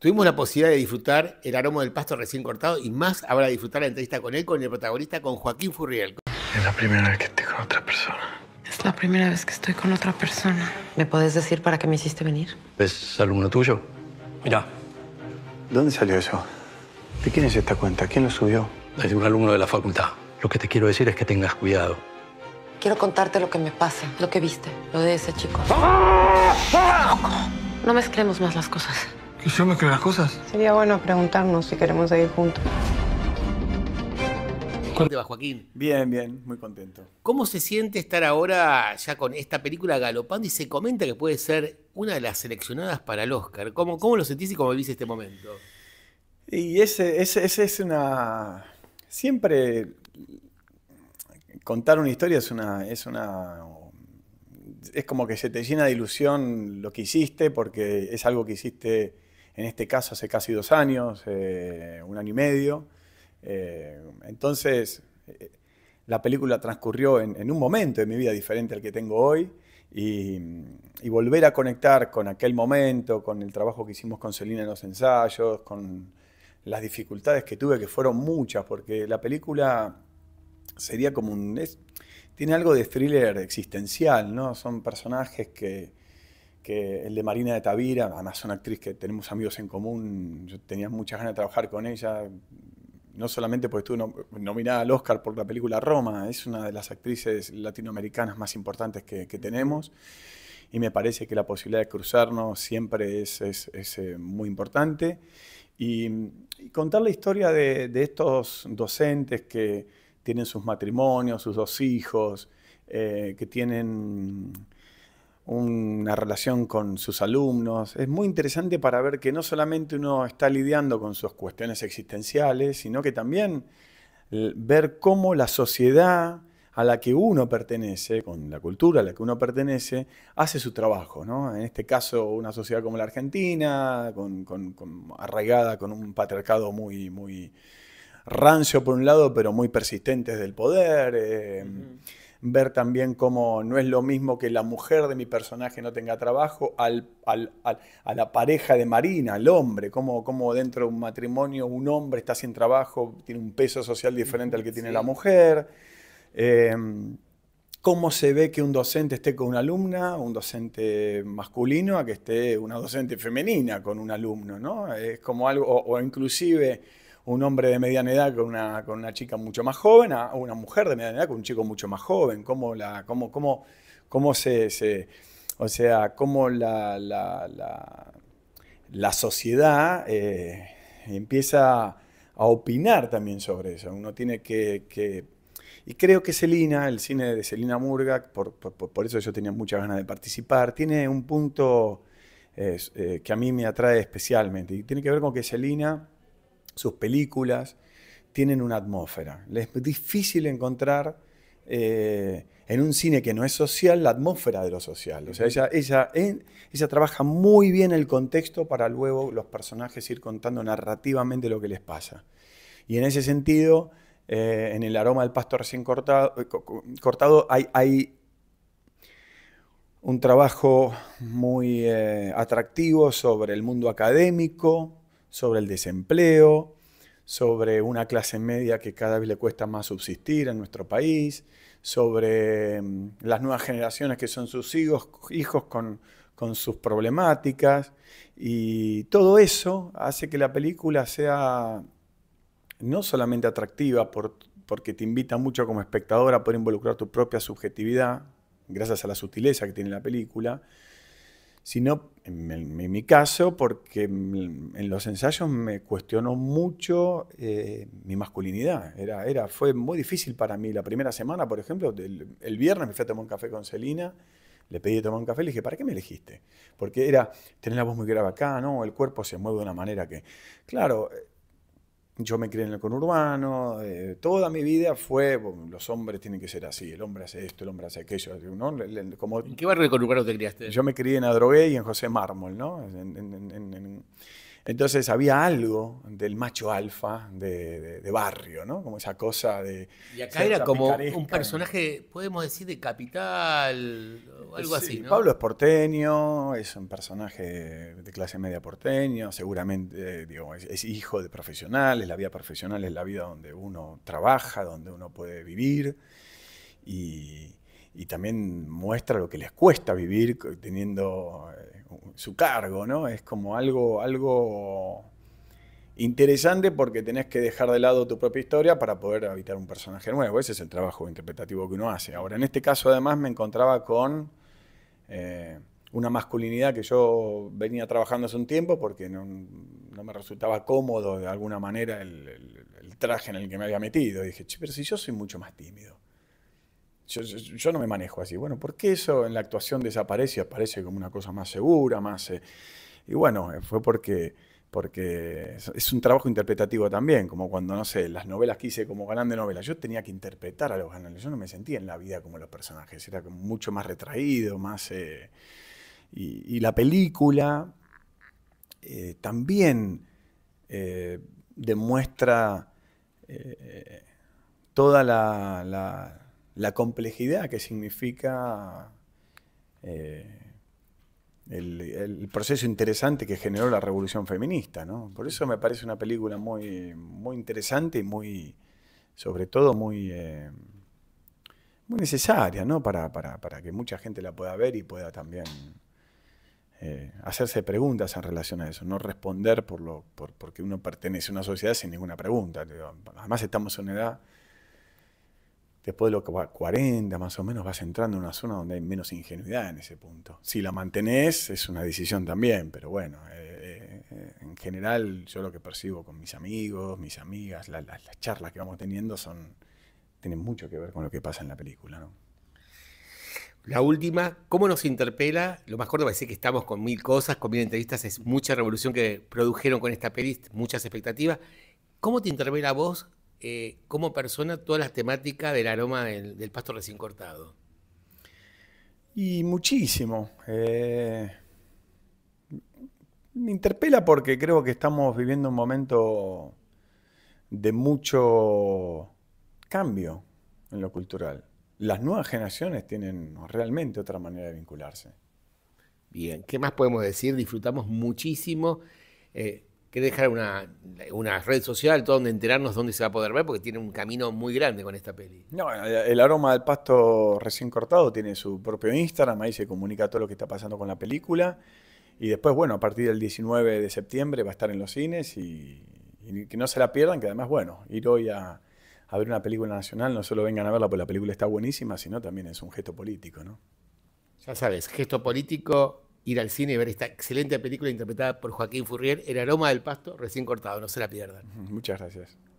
Tuvimos la posibilidad de disfrutar el aroma del pasto recién cortado y más ahora disfrutar la entrevista con él, con el protagonista, con Joaquín Furriel. Es la primera vez que estoy con otra persona. Es la primera vez que estoy con otra persona. ¿Me podés decir para qué me hiciste venir? ¿Es alumno tuyo? Mira. ¿Dónde salió eso? ¿De quién es esta cuenta? ¿Quién lo subió? Es de un alumno de la facultad. Lo que te quiero decir es que tengas cuidado. Quiero contarte lo que me pasa, lo que viste, lo de ese chico. ¡Ah! ¡Ah! No mezclemos más las cosas. ¿Que yo creo las cosas? Sería bueno preguntarnos si queremos seguir juntos. ¿Cómo te va, Joaquín? Bien, bien, muy contento. ¿Cómo se siente estar ahora ya con esta película galopando y se comenta que puede ser una de las seleccionadas para el Oscar? ¿Cómo, cómo lo sentís y cómo vivís este momento? Y ese, ese, ese es una... Siempre contar una historia es una, es una es como que se te llena de ilusión lo que hiciste porque es algo que hiciste en este caso hace casi dos años, eh, un año y medio. Eh, entonces, eh, la película transcurrió en, un momento de mi vida diferente al que tengo hoy y, volver a conectar con aquel momento, con el trabajo que hicimos con Celina en los ensayos, con las dificultades que tuve, que fueron muchas, porque la película sería como un... tiene algo de thriller existencial, ¿no? Son personajes que el de Marina de Tavira, además es una actriz que tenemos amigos en común, yo tenía muchas ganas de trabajar con ella, no solamente porque estuvo nominada al Oscar por la película Roma, es una de las actrices latinoamericanas más importantes que, tenemos y me parece que la posibilidad de cruzarnos siempre es, eh, muy importante. Y, contar la historia de, estos docentes que tienen sus matrimonios, sus dos hijos, eh, que tienen una relación con sus alumnos. Es muy interesante para ver que no solamente uno está lidiando con sus cuestiones existenciales, sino que también ver cómo la sociedad a la que uno pertenece, con la cultura a la que uno pertenece, hace su trabajo. ¿no? En este caso, una sociedad como la Argentina, con, arraigada con un patriarcado muy, muy rancio por un lado, pero muy persistente del poder. Eh, ver también cómo no es lo mismo que la mujer de mi personaje no tenga trabajo al, a la pareja de Marina, al hombre, cómo, cómo, dentro de un matrimonio un hombre está sin trabajo, tiene un peso social diferente al que tiene la mujer. Eh, cómo se ve que un docente esté con una alumna, un docente masculino, a que esté una docente femenina con un alumno, ¿no? Es como algo, o inclusive un hombre de mediana edad con una, con una chica mucho más joven, o una mujer de mediana edad con un chico mucho más joven, cómo, la, se, o sea, cómo la, la, sociedad eh, empieza a opinar también sobre eso. Uno tiene que, y creo que Selina el cine de Celina Murga, por, eso yo tenía muchas ganas de participar, tiene un punto eh, eh, que a mí me atrae especialmente. Y tiene que ver con que Celina sus películas tienen una atmósfera. Es difícil encontrar eh, en un cine que no es social la atmósfera de lo social. O sea, eh, ella, trabaja muy bien el contexto para luego los personajes ir contando narrativamente lo que les pasa. Y en ese sentido, eh, en el aroma del pasto recién cortado, hay, un trabajo muy atractivo sobre el mundo académico, sobre el desempleo, sobre una clase media que cada vez le cuesta más subsistir en nuestro país, sobre mm, las nuevas generaciones que son sus hijos, con, sus problemáticas. Y todo eso hace que la película sea no solamente atractiva porque te invita mucho como espectador a poder involucrar tu propia subjetividad, gracias a la sutileza que tiene la película, sino en, mi caso porque en los ensayos me cuestionó mucho eh, mi masculinidad. Era, era, fue muy difícil para mí la primera semana, por ejemplo, el, viernes me fui a tomar un café con Celina. Le pedí tomar un café, le dije, ¿para qué me elegiste? Porque era, tener la voz muy grave acá, ¿no? El cuerpo se mueve de una manera que... Claro, yo me crié en el conurbano, eh, toda mi vida fue, los hombres tienen que ser así, el hombre hace esto, el hombre hace aquello, ¿no? ¿En qué barrio de conurbano te criaste? Yo me crié en Adrogué y en José Mármol, ¿no? en, entonces había algo del macho alfa de, barrio, ¿no? Como esa cosa de... Y acá era como un personaje, podemos decir, de capital, algo así, ¿no? Pablo es porteño, es un personaje de clase media porteño, seguramente, eh, es, es, hijo de profesionales, la vida profesional es la vida donde uno trabaja, donde uno puede vivir y y también muestra lo que les cuesta vivir teniendo eh, su cargo, ¿no? Es como algo, algo interesante porque tenés que dejar de lado tu propia historia para poder habitar un personaje nuevo. Ese es el trabajo interpretativo que uno hace. Ahora, en este caso, además, me encontraba con eh, una masculinidad que yo venía trabajando hace un tiempo porque no, me resultaba cómodo de alguna manera el, traje en el que me había metido. dije, che, pero si yo soy mucho más tímido yo, no me manejo así. Bueno, ¿por qué eso en la actuación desaparece y aparece como una cosa más segura, más... Eh? y bueno, eh, fue porque, porque es un trabajo interpretativo también, como cuando, no sé, las novelas que hice como galán de novelas, yo tenía que interpretar a los ganadores yo no me sentía en la vida como los personajes, era como mucho más retraído, más... Eh, y, la película también demuestra toda la la complejidad que significa eh, el, proceso interesante que generó la revolución feminista. ¿no? Por eso me parece una película muy, muy interesante y muy, sobre todo muy, eh, muy necesaria ¿no? Para, que mucha gente la pueda ver y pueda también eh, hacerse preguntas en relación a eso, no responder por lo, porque uno pertenece a una sociedad sin ninguna pregunta. Además estamos en una edad Después de va, 40 más o menos vas entrando en una zona donde hay menos ingenuidad en ese punto. Si la mantenés es una decisión también, pero bueno, eh, eh, en general yo lo que percibo con mis amigos, mis amigas, las charlas que vamos teniendo son, tienen mucho que ver con lo que pasa en la película. La última, ¿cómo nos interpela? Lo más corto parece que estamos con mil cosas, con mil entrevistas, es mucha revolución que produjeron con esta peli, muchas expectativas. ¿Cómo te interpela a vos eh, como persona todas las temáticas del aroma del, pasto recién cortado? Y muchísimo. Eh, me interpela porque creo que estamos viviendo un momento de mucho cambio en lo cultural. Las nuevas generaciones tienen realmente otra manera de vincularse. Bien, ¿qué más podemos decir? Disfrutamos muchísimo. Eh, dejar una, red social todo donde enterarnos dónde se va a poder ver, porque tiene un camino muy grande con esta peli. No, el aroma del pasto recién cortado tiene su propio Instagram, ahí se comunica todo lo que está pasando con la película. Y después, bueno, a partir del 19 de septiembre va a estar en los cines y, que no se la pierdan, que además, bueno, ir hoy a, a, ver una película nacional, no solo vengan a verla porque la película está buenísima, sino también es un gesto político, ¿no? Ya sabes, gesto político ir al cine y ver esta excelente película interpretada por Joaquín Furrier, El aroma del pasto recién cortado, no se la pierdan. Muchas gracias.